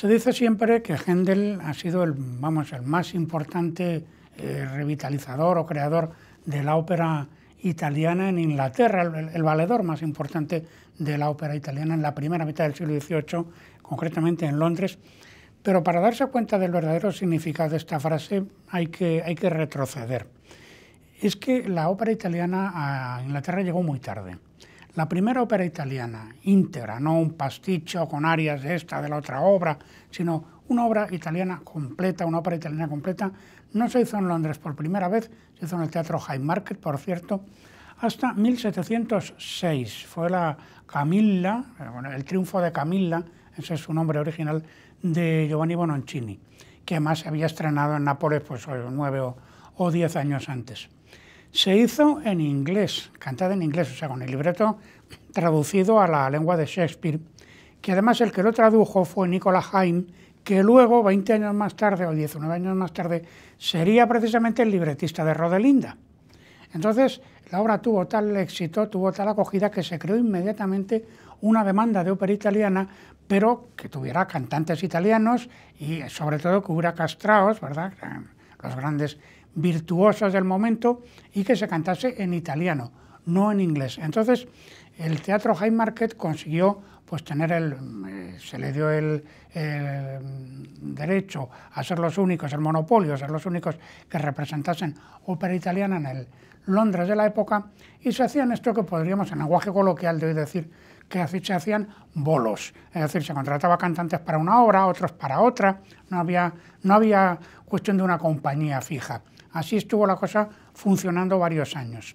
Se dice siempre que Händel ha sido el, vamos, el más importante eh, revitalizador o creador de la ópera italiana en Inglaterra, el, valedor más importante de la ópera italiana en la primera mitad del siglo XVIII, concretamente en Londres. Pero para darse cuenta del verdadero significado de esta frase hay que, hay que retroceder. Es que la ópera italiana a Inglaterra llegó muy tarde. La primera ópera italiana, íntegra, no un pasticho con arias de esta, de la otra obra, sino una obra italiana completa, una ópera italiana completa, no se hizo en Londres por primera vez, se hizo en el Teatro High Market, por cierto, hasta 1706. Fue la Camilla, el triunfo de Camilla, ese es su nombre original, de Giovanni Bononcini, que además se había estrenado en Nápoles pues, nueve o diez años antes se hizo en inglés, cantada en inglés, o sea, con el libreto traducido a la lengua de Shakespeare, que además el que lo tradujo fue Nicola Haim, que luego, 20 años más tarde o 19 años más tarde, sería precisamente el libretista de Rodelinda. Entonces, la obra tuvo tal éxito, tuvo tal acogida, que se creó inmediatamente una demanda de ópera italiana, pero que tuviera cantantes italianos y sobre todo que hubiera castraos, ¿verdad? Los grandes virtuosas del momento y que se cantase en italiano, no en inglés. Entonces, el Teatro High consiguió pues tener el, eh, se le dio el, derecho a ser los únicos, el monopolio, a ser los únicos que representasen ópera italiana en el Londres de la época, y se hacían esto que podríamos en lenguaje coloquial de hoy decir que se hacían bolos, es decir, se contrataba cantantes para una obra, otros para otra, no había, no había cuestión de una compañía fija. Así estuvo la cosa funcionando varios años.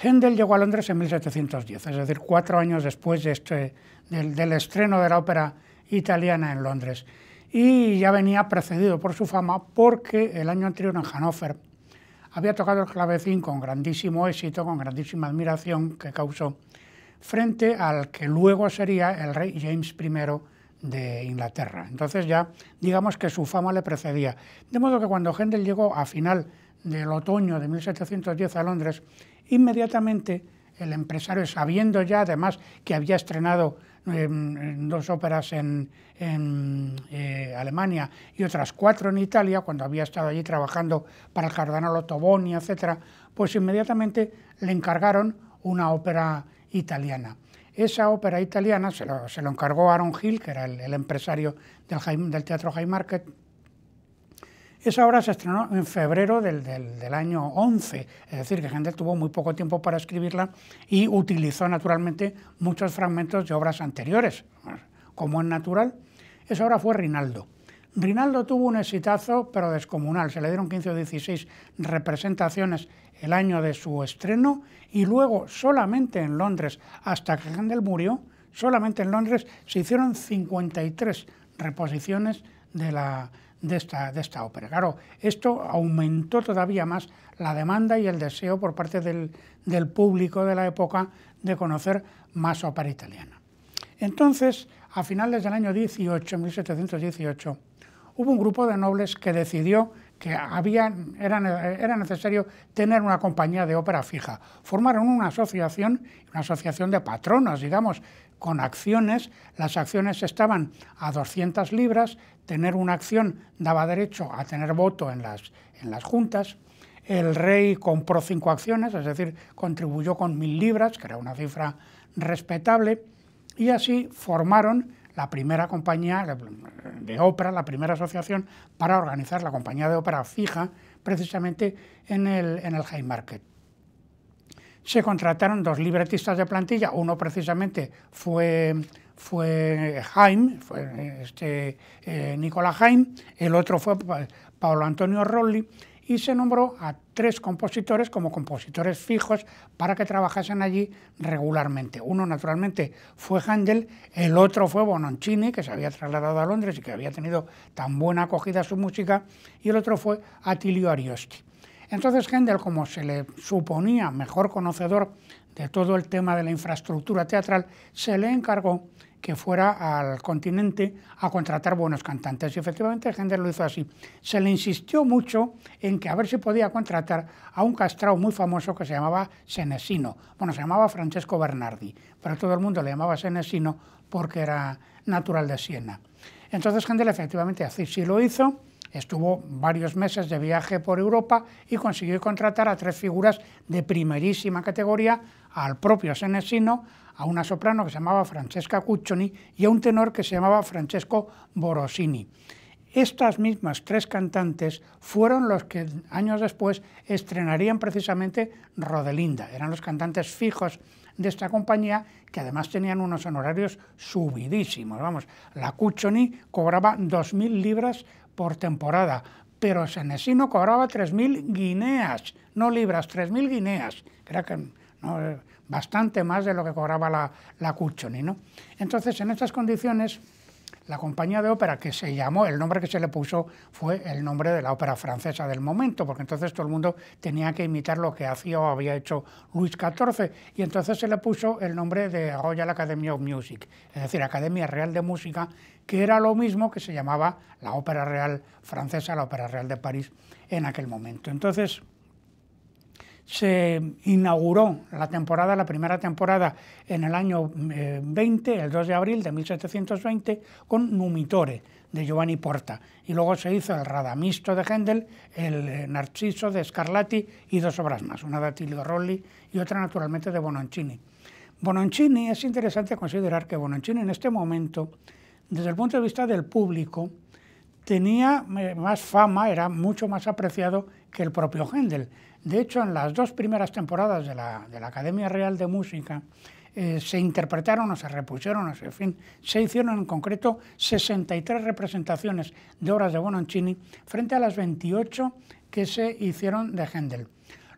Händel llegó a Londres en 1710, es decir, cuatro años después este, del, del estreno de la ópera italiana en Londres. Y ya venía precedido por su fama porque el año anterior en Hannover había tocado el clavecín con grandísimo éxito, con grandísima admiración que causó, frente al que luego sería el rey James I de Inglaterra. Entonces ya digamos que su fama le precedía. De modo que cuando Händel llegó a final del otoño de 1710 a Londres, inmediatamente el empresario, sabiendo ya además que había estrenado em, em, dos óperas en, eh, Alemania y otras cuatro en Italia, cuando había estado allí trabajando para el cardenal Ottoboni, etc., pues inmediatamente le encargaron una ópera italiana. Esa ópera italiana se lo, encargó Aaron Hill, que era el, empresario del, Teatro Haymarket Esa obra se estrenó en febrero del, año 11, es decir, que Gendel tuvo muy poco tiempo para escribirla y utilizó naturalmente muchos fragmentos de obras anteriores, como es natural. Esa obra fue Rinaldo. Rinaldo tuvo un exitazo, pero descomunal. Se le dieron 15 o 16 representaciones el año de su estreno y luego solamente en Londres, hasta que Handel murió, solamente en Londres se hicieron 53 reposiciones de, de, esta, ópera. Claro, esto aumentó todavía más la demanda y el deseo por parte del, del público de la época de conocer más ópera italiana. Entonces, a finales del año 18, 1718, hubo un grupo de nobles que decidió que era, necesario tener una compañía de ópera fija. Formaron una asociación, una asociación de patronos, digamos, con acciones. Las acciones estaban a 200 libras, tener una acción daba derecho a tener voto en las, en las juntas. El rey compró cinco acciones, es decir, contribuyó con mil libras, que era una cifra respetable, y así formaron la primera compañía de ópera, la primera asociación para organizar la compañía de ópera fija precisamente en el, en Market. Se contrataron dos libretistas de plantilla, uno precisamente fue, fue Haim, fue este, eh, el otro fue Paolo Antonio Rolli, y se nombró a tres compositores como compositores fijos para que trabajasen allí regularmente. Uno, naturalmente, fue Handel, el otro fue Bononcini, que se había trasladado a Londres y que había tenido tan buena acogida su música, y el otro fue Atilio Ariosti. Entonces Handel, como se le suponía mejor conocedor de todo el tema de la infraestructura teatral, se le encargó que fuera al continente a contratar buenos cantantes. Y efectivamente Händel lo hizo así. Se le insistió mucho en que a ver si podía contratar a un castrao muy famoso que se llamaba Senesino. Bueno, se llamaba Francesco Bernardi, pero todo el mundo le llamaba Senesino porque era natural de Siena. Entonces Händel efectivamente así sí lo hizo. Estuvo varios meses de viaje por Europa y consiguió contratar a tres figuras de primerísima categoría, al propio Senesino, a una soprano que se llamaba Francesca Cuccioni y a un tenor que se llamaba Francesco Borosini. Estas mismas tres cantantes fueron los que años después estrenarían precisamente Rodelinda. Eran los cantantes fijos de esta compañía que además tenían unos honorarios subidísimos. Vamos, la Cuccioni cobraba 2.000 libras por temporada, pero Senesino cobraba 3.000 guineas, no libras, 3.000 guineas. Era que bastante más de lo que cobraba la, la ¿no? Entonces, en estas condiciones, la compañía de ópera que se llamó, el nombre que se le puso fue el nombre de la ópera francesa del momento, porque entonces todo el mundo tenía que imitar lo que hacía o había hecho Luis XIV, y entonces se le puso el nombre de Royal Academy of Music, es decir, Academia Real de Música, que era lo mismo que se llamaba la Ópera Real Francesa, la Ópera Real de París en aquel momento. Entonces, se inauguró la temporada, la primera temporada en el año 20, eh, el 2 de abril de 1720, con Numitore de Giovanni Porta. Y luego se hizo el Radamisto de Händel, el eh, Narciso de Scarlatti y dos obras más, una de Attilio Rolli y otra naturalmente de Bononcini. Bononcini es interesante considerar que Bononcini en este momento, desde el punto de vista del público, tenía eh, más fama, era mucho más apreciado que el propio Händel. De hecho, en las dos primeras temporadas de la, Academia Real de Música eh, se interpretaron o se repusieron, en fin, se hicieron en concreto 63 representaciones de obras de Bononcini frente a las 28 que se hicieron de Händel.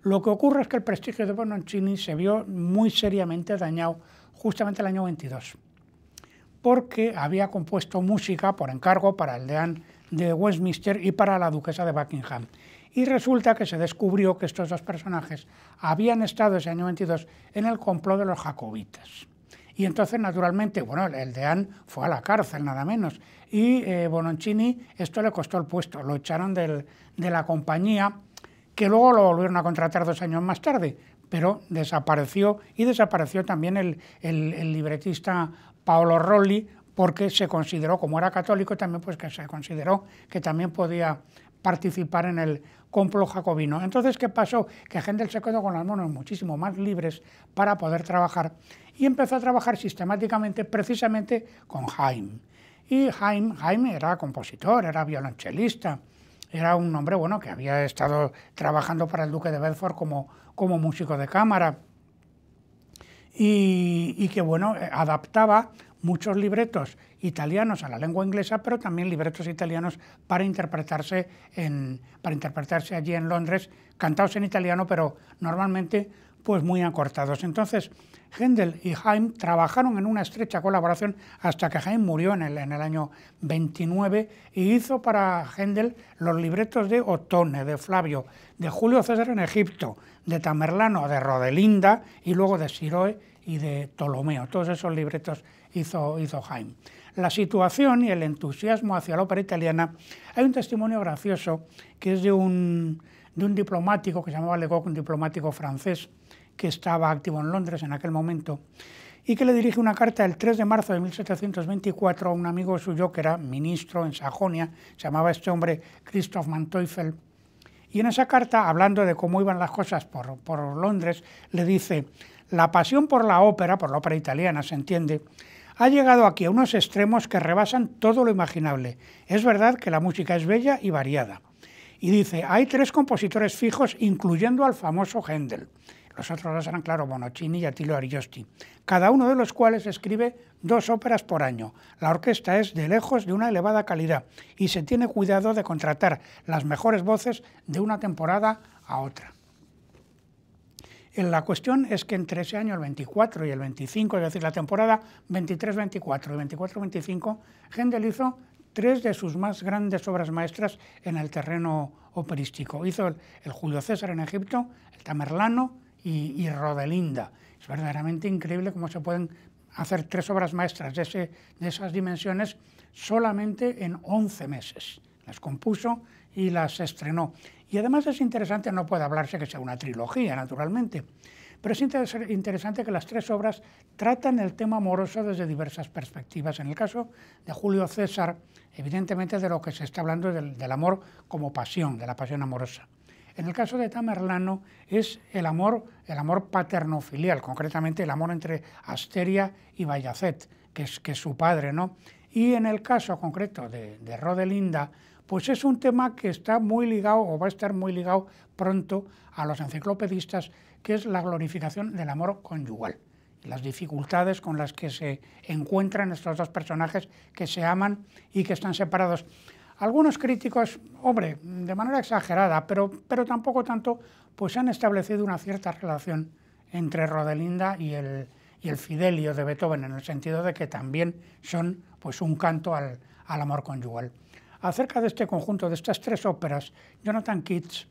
Lo que ocurre es que el prestigio de Bononcini se vio muy seriamente dañado justamente el año 22, porque había compuesto música por encargo para el Dean de Westminster y para la duquesa de Buckingham. Y resulta que se descubrió que estos dos personajes habían estado ese año 22 en el complot de los jacobitas. Y entonces, naturalmente, bueno, el deán fue a la cárcel, nada menos. Y eh, Bononcini, esto le costó el puesto, lo echaron de la compañía, que luego lo volvieron a contratar dos años más tarde, pero desapareció y desapareció también el, libretista Paolo Rolli, porque se consideró, como era católico, también pues que se consideró que también podía participar en el complot jacobino. Entonces, ¿qué pasó? Que Händel se quedó con las manos muchísimo más libres para poder trabajar y empezó a trabajar sistemáticamente precisamente con Haim. Y Haim, era compositor, era violonchelista, era un hombre bueno que había estado trabajando para el duque de Bedford como, como músico de cámara y, y que bueno, eh, adaptaba muchos libretos italianos a la lengua inglesa, pero también libretos italianos para interpretarse, allí en Londres, cantados en italiano, pero normalmente pues muy acortados. Entonces, Händel y Haim trabajaron en una estrecha colaboración hasta que Haim murió en el, año 29 y hizo para Händel los libretos de Otone, de Flavio, de Julio César en Egipto, de Tamerlano, de Rodelinda y luego de Siroe y de Ptolomeo. Todos esos libretos hizo, hizo Haim la situación y el entusiasmo hacia la ópera italiana, hay un testimonio gracioso que es de un, diplomático que se llamaba Legoc, un diplomático francés que estaba activo en Londres en aquel momento y que le dirige una carta el 3 de marzo de 1724 a un amigo suyo que era ministro en Sajonia, se llamaba este hombre Christoph Manteuffel. Y en esa carta, hablando de cómo iban las cosas por, por Londres, le dice, la pasión por la ópera, por la ópera italiana, se entiende, ha llegado aquí a unos extremos que rebasan todo lo imaginable. Es verdad que la música es bella y variada. Y dice, hay tres compositores fijos, incluyendo al famoso Händel. Los otros dos eran, claro, Bonocini y Attilio Ariosti, cada uno de los cuales escribe dos óperas por año. La orquesta es de lejos de una elevada calidad y se tiene cuidado de contratar las mejores voces de una temporada a otra. La cuestión es que entre ese año, el 24 y el 25, es decir, la temporada 23-24 y 24-25, Händel hizo tres de sus más grandes obras maestras en el terreno operístico. Hizo el, Julio César en Egipto, el Tamerlano y, Rodelinda. Es verdaderamente increíble cómo se pueden hacer tres obras maestras de, de esas dimensiones solamente en 11 meses. Las compuso y las estrenó. Y además es interesante, no puede hablarse que sea una trilogía, naturalmente, pero es interesante que las tres obras tratan el tema amoroso desde diversas perspectivas. En el caso de Julio César, evidentemente de lo que se está hablando del, del amor como pasión, de la pasión amorosa. En el caso de Tamerlano es el amor, el amor paterno-filial, concretamente el amor entre Asteria y Bayacet, que es, que su padre, ¿no? Y en el caso concreto de, de Rodelinda, pues es un tema que está muy ligado o va a estar muy ligado pronto a los enciclopedistas, que es la glorificación del amor conyugal las dificultades con las que se encuentran estos dos personajes que se aman y que están separados. Algunos críticos, hombre, de manera exagerada, pero, tampoco tanto, pues han establecido una cierta relación entre Rodelinda y el, Fidelio de Beethoven, en el sentido de que también son pues, un canto al amor conyugal. Acerca de este conjunto, de estas tres óperas, Jonathan Keats,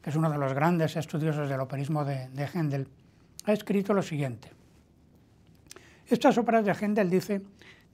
que es uno de los grandes estudiosos del operismo de, de ha escrito lo siguiente. Estas óperas de Händel, dice,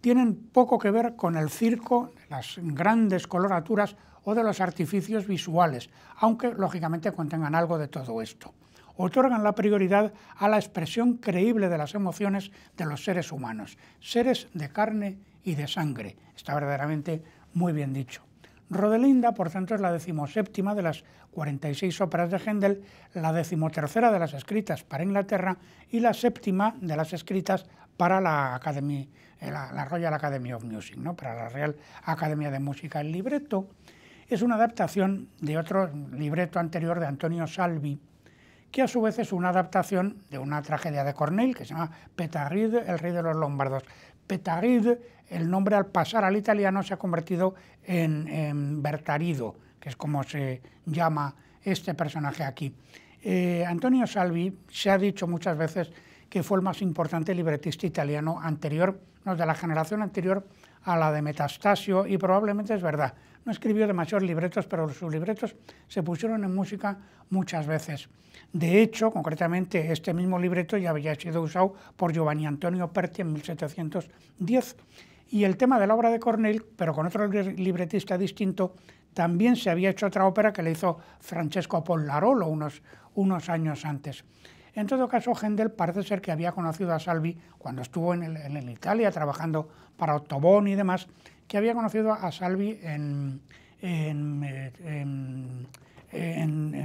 tienen poco que ver con el circo, las grandes coloraturas o de los artificios visuales, aunque lógicamente contengan algo de todo esto. Otorgan la prioridad a la expresión creíble de las emociones de los seres humanos, seres de carne y de sangre. Está verdaderamente muy bien dicho. Rodelinda, por tanto, es la decimoséptima de las 46 óperas de Händel, la decimotercera de las escritas para Inglaterra y la séptima de las escritas para la, Academy, eh, la Royal Academy of Music, ¿no? para la Real Academia de Música. El libreto es una adaptación de otro libreto anterior de Antonio Salvi, que a su vez es una adaptación de una tragedia de Corneille que se llama Petarid, el rey de los lombardos. Petarid, el nombre al pasar al italiano se ha convertido en, Bertarido, que es como se llama este personaje aquí. Eh, Antonio Salvi se ha dicho muchas veces que fue el más importante libretista italiano anterior, no, de la generación anterior a la de Metastasio, y probablemente es verdad no escribió demasiados libretos, pero sus libretos se pusieron en música muchas veces. De hecho, concretamente, este mismo libreto ya había sido usado por Giovanni Antonio Perti en 1710. Y el tema de la obra de Cornel, pero con otro libretista distinto, también se había hecho otra ópera que le hizo Francesco Pollarolo unos, unos años antes. En todo caso, Händel parece ser que había conocido a Salvi cuando estuvo en, Italia trabajando para Ottoboni y demás, que había conocido a Salvi en,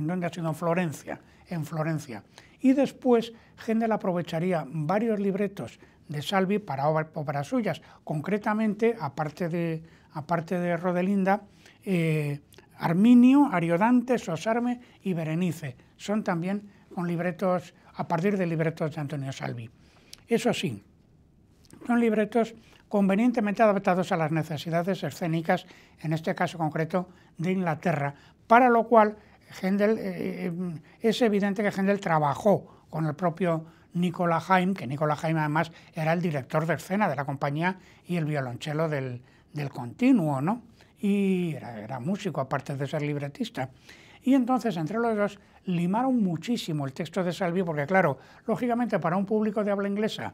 donde ha sido en Florencia, en Florencia. Y después Händel aprovecharía varios libretos de Salvi para obras suyas. Concretamente, aparte de, aparte de Rodelinda, eh, Arminio, Ariodante, Sosarme y Berenice. Son también con libretos, a partir de libretos de Antonio Salvi. Eso sí, son libretos convenientemente adaptados a las necesidades escénicas, en este caso concreto de Inglaterra, para lo cual eh, eh, es evidente que Händel trabajó con el propio Nicola Haim, que Nicola Haim además era el director de escena de la compañía y el violonchelo del, continuo, Y era, era músico, aparte de ser libretista. Y entonces, entre los dos, limaron muchísimo el texto de Salvi, porque claro, lógicamente para un público de habla inglesa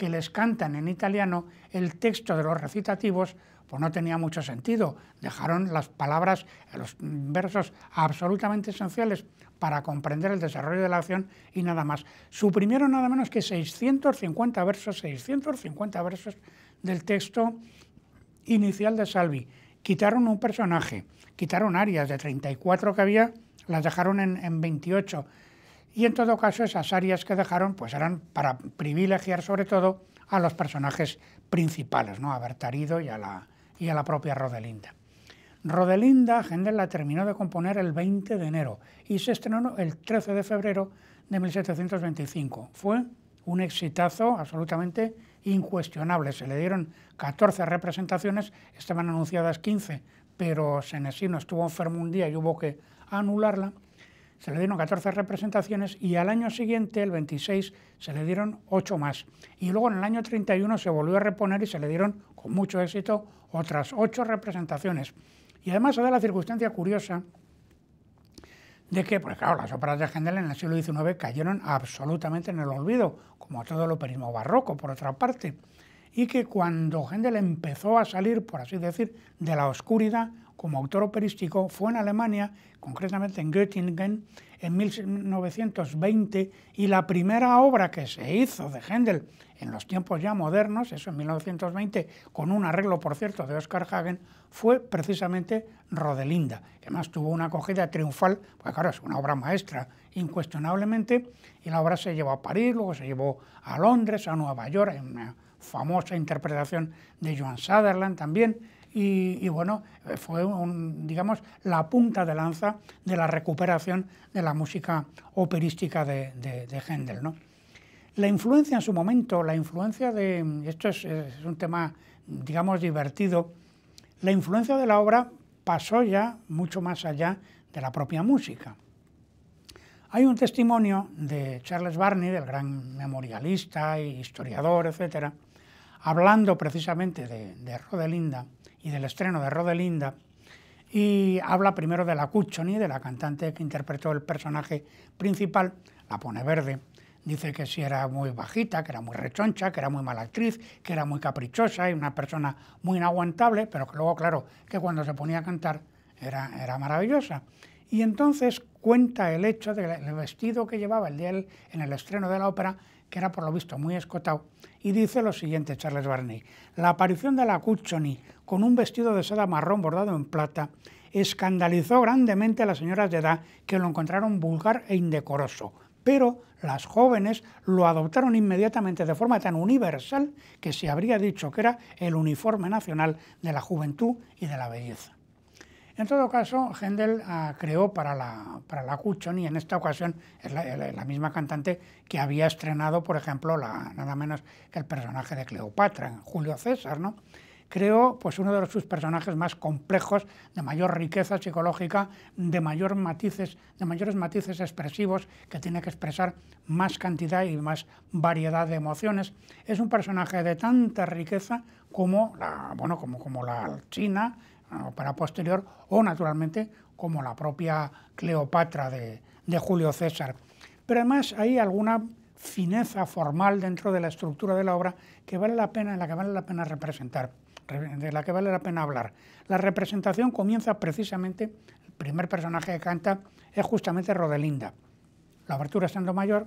que les cantan en italiano el texto de los recitativos, pues no tenía mucho sentido. Dejaron las palabras, los versos absolutamente esenciales para comprender el desarrollo de la acción y nada más. Suprimieron nada menos que 650 versos, 650 versos del texto inicial de Salvi. Quitaron un personaje, quitaron áreas de 34 que había, las dejaron en, en 28 y en todo caso esas áreas que dejaron pues eran para privilegiar sobre todo a los personajes principales, ¿no? a Bertarido y a la, y a la propia Rodelinda. Rodelinda, Händel la terminó de componer el 20 de enero y se estrenó el 13 de febrero de 1725. Fue un exitazo absolutamente incuestionable. Se le dieron 14 representaciones, estaban anunciadas 15, pero Senesino estuvo enfermo un día y hubo que anularla se le dieron 14 representaciones y al año siguiente, el 26, se le dieron 8 más. Y luego en el año 31 se volvió a reponer y se le dieron con mucho éxito otras 8 representaciones. Y además se da la circunstancia curiosa de que, pues claro, las óperas de Händel en el siglo XIX cayeron absolutamente en el olvido, como todo el operismo barroco, por otra parte, y que cuando Händel empezó a salir, por así decir, de la oscuridad, como autor operístico fue en Alemania, concretamente en Göttingen, en 1920, y la primera obra que se hizo de Händel en los tiempos ya modernos, eso en 1920, con un arreglo, por cierto, de Oscar Hagen, fue precisamente Rodelinda, que además tuvo una acogida triunfal, porque claro, es una obra maestra, incuestionablemente, y la obra se llevó a París, luego se llevó a Londres, a Nueva York, en una famosa interpretación de Joan Sutherland también, y, bueno, eh, fue digamos la punta de lanza de la recuperación de la música operística de, de, Händel. ¿no? La influencia en su momento, la influencia de, esto es, un tema digamos divertido, la influencia de la obra pasó ya mucho más allá de la propia música. Hay un testimonio de Charles Barney, del gran memorialista e historiador, etcétera, hablando precisamente de, Rodelinda y del estreno de Rodelinda, y habla primero de la Cuchoni, de la cantante que interpretó el personaje principal, la pone verde, dice que si era muy bajita, que era muy rechoncha, que era muy mala actriz, que era muy caprichosa y una persona muy inaguantable, pero que luego, claro, que cuando se ponía a cantar era, maravillosa. Y entonces cuenta el hecho del vestido que llevaba el día en el estreno de la ópera, que era por lo visto muy escotado, y dice lo siguiente Charles Barney. La aparición de la Cuccioni con un vestido de seda marrón bordado en plata escandalizó grandemente a las señoras de edad que lo encontraron vulgar e indecoroso, pero las jóvenes lo adoptaron inmediatamente de forma tan universal que se habría dicho que era el uniforme nacional de la juventud y de la belleza. En todo caso, Händel ah, creó para la, para la Cuchon y en esta ocasión es la, misma cantante que había estrenado, por ejemplo, la, nada menos que el personaje de Cleopatra, Julio César, ¿no? Creó pues, uno de sus personajes más complejos, de mayor riqueza psicológica, de, mayor matices, de mayores matices expresivos, que tiene que expresar más cantidad y más variedad de emociones. Es un personaje de tanta riqueza como la, bueno, como, como la China, o posterior, o naturalmente como la propia Cleopatra de, Julio César. Pero además hay alguna fineza formal dentro de la estructura de la obra que vale la pena, la que vale la pena representar, de la que vale la pena hablar. La representación comienza precisamente, el primer personaje que canta es justamente Rodelinda. La abertura estando mayor,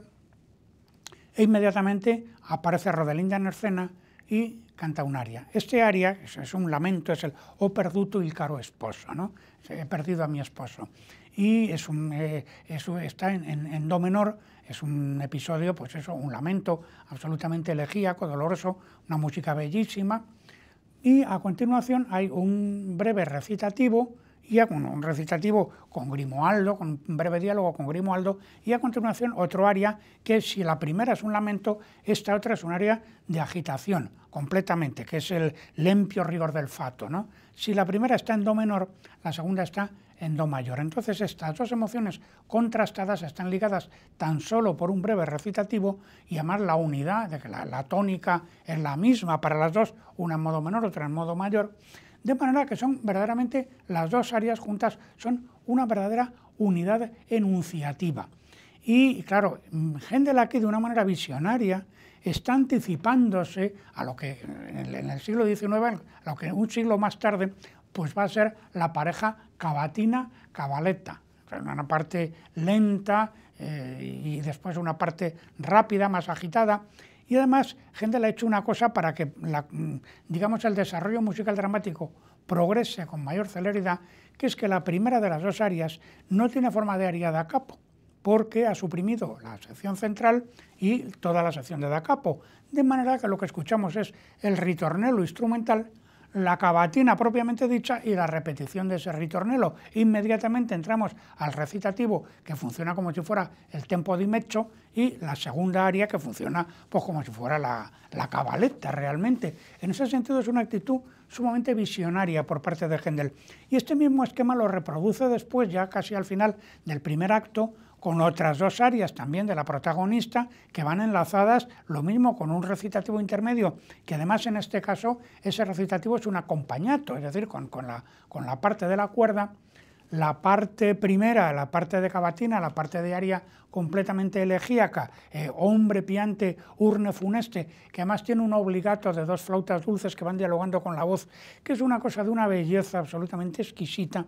e inmediatamente aparece Rodelinda en escena, y canta un aria. Este aria es, un lamento, es el «Ho oh, perduto il caro esposo», ¿no? he perdido a mi esposo. Y es eh, está en, do menor, es un episodio, pues eso, un lamento absolutamente elegíaco, doloroso, una música bellísima. Y a continuación hay un breve recitativo y un recitativo con Grimoaldo, con un breve diálogo con Grimoaldo, y a continuación otro área que si la primera es un lamento, esta otra es un área de agitación completamente, que es el limpio rigor del fato. ¿no? Si la primera está en do menor, la segunda está en do mayor. Entonces estas dos emociones contrastadas están ligadas tan solo por un breve recitativo y además la unidad, de que la tónica es la misma para las dos, una en modo menor, otra en modo mayor, de manera que son verdaderamente las dos áreas juntas, son una verdadera unidad enunciativa. Y claro, Händel aquí de una manera visionaria está anticipándose a lo que en el siglo XIX, a lo que un siglo más tarde, pues va a ser la pareja cavatina-cabaleta. Una parte lenta eh, y después una parte rápida, más agitada y además, Gendel ha hecho una cosa para que, la, mm, digamos, el desarrollo musical dramático progrese con mayor celeridad, que es que la primera de las dos áreas no tiene forma de área da capo, porque ha suprimido la sección central y toda la sección de da capo, de manera que lo que escuchamos es el ritornelo instrumental la cavatina propiamente dicha y la repetición de ese ritornelo. Inmediatamente entramos al recitativo que funciona como si fuera el tempo di mezzo y la segunda área que funciona pues como si fuera la, la cabaleta realmente. En ese sentido es una actitud sumamente visionaria por parte de Händel. Y este mismo esquema lo reproduce después, ya casi al final del primer acto, con otras dos áreas también de la protagonista que van enlazadas, lo mismo con un recitativo intermedio, que además en este caso ese recitativo es un acompañato, es decir, con, la, con la parte de la cuerda, la parte primera, la parte de cavatina, la parte de aria completamente elegíaca, eh, hombre piante, urne funeste, que además tiene un obligato de dos flautas dulces que van dialogando con la voz, que es una cosa de una belleza absolutamente exquisita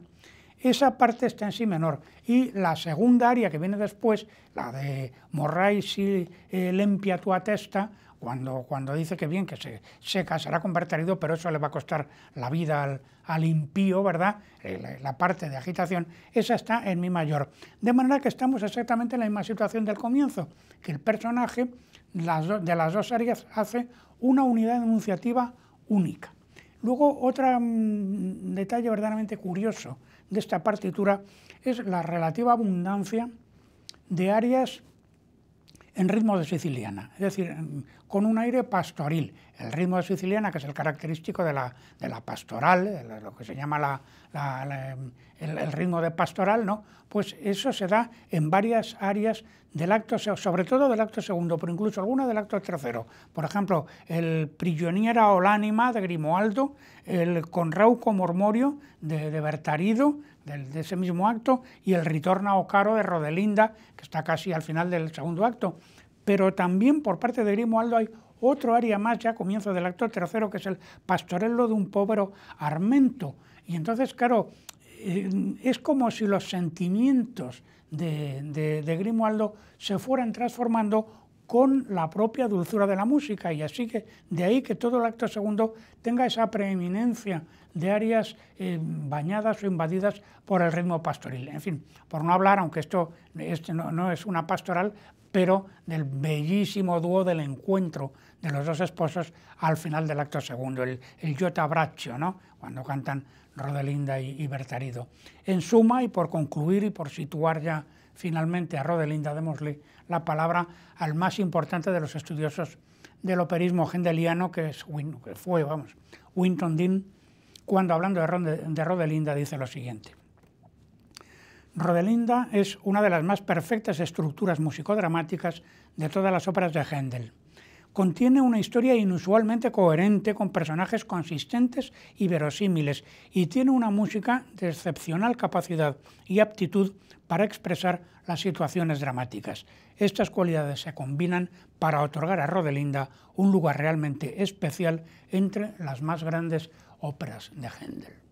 esa parte está en sí menor. Y la segunda área que viene después, la de morráis si eh, limpia tu atesta, cuando, dice que bien, que se seca, será convertido, pero eso le va a costar la vida al, impío, ¿verdad? Eh, la, parte de agitación, esa está en mi mayor. De manera que estamos exactamente en la misma situación del comienzo, que el personaje de las dos áreas hace una unidad enunciativa única. Luego, otro mm, detalle verdaderamente curioso de esta partitura es la relativa abundancia de áreas en ritmo de siciliana, es decir, con un aire pastoril. El ritmo de siciliana, que es el característico de la, de la pastoral, lo que se llama el, ritmo de pastoral, ¿no? pues eso se da en varias áreas del acto, sobre todo del acto segundo, pero incluso alguna del acto tercero. Por ejemplo, el Prigioniera o de Grimoaldo, el Conrauco Mormorio de Bertarido, de ese mismo acto, y el Ritorno a Ocaro de Rodelinda, que está casi al final del segundo acto. Pero también por parte de Grimoaldo hay otro área más ya comienzo del acto tercero, que es el pastorello de un pobre armento. Y entonces, claro, eh, es como si los sentimientos de, de, de Grimoaldo se fueran transformando con la propia dulzura de la música y así que de ahí que todo el acto segundo tenga esa preeminencia de áreas eh, bañadas o invadidas por el ritmo pastoril. En fin, por no hablar, aunque esto, este no, es una pastoral, pero del bellísimo dúo del encuentro de los dos esposos al final del acto segundo, el, el Jota Braccio, ¿no? cuando cantan Rodelinda y Bertarido. En suma, y por concluir y por situar ya finalmente a Rodelinda de la palabra al más importante de los estudiosos del operismo hendeliano, que, es, fue vamos, Winton Dean, cuando hablando de, Rodelinda dice lo siguiente. Rodelinda es una de las más perfectas estructuras musicodramáticas de todas las óperas de Händel contiene una historia inusualmente coherente con personajes consistentes y verosímiles y tiene una música de excepcional capacidad y aptitud para expresar las situaciones dramáticas. Estas cualidades se combinan para otorgar a Rodelinda un lugar realmente especial entre las más grandes óperas de Händel.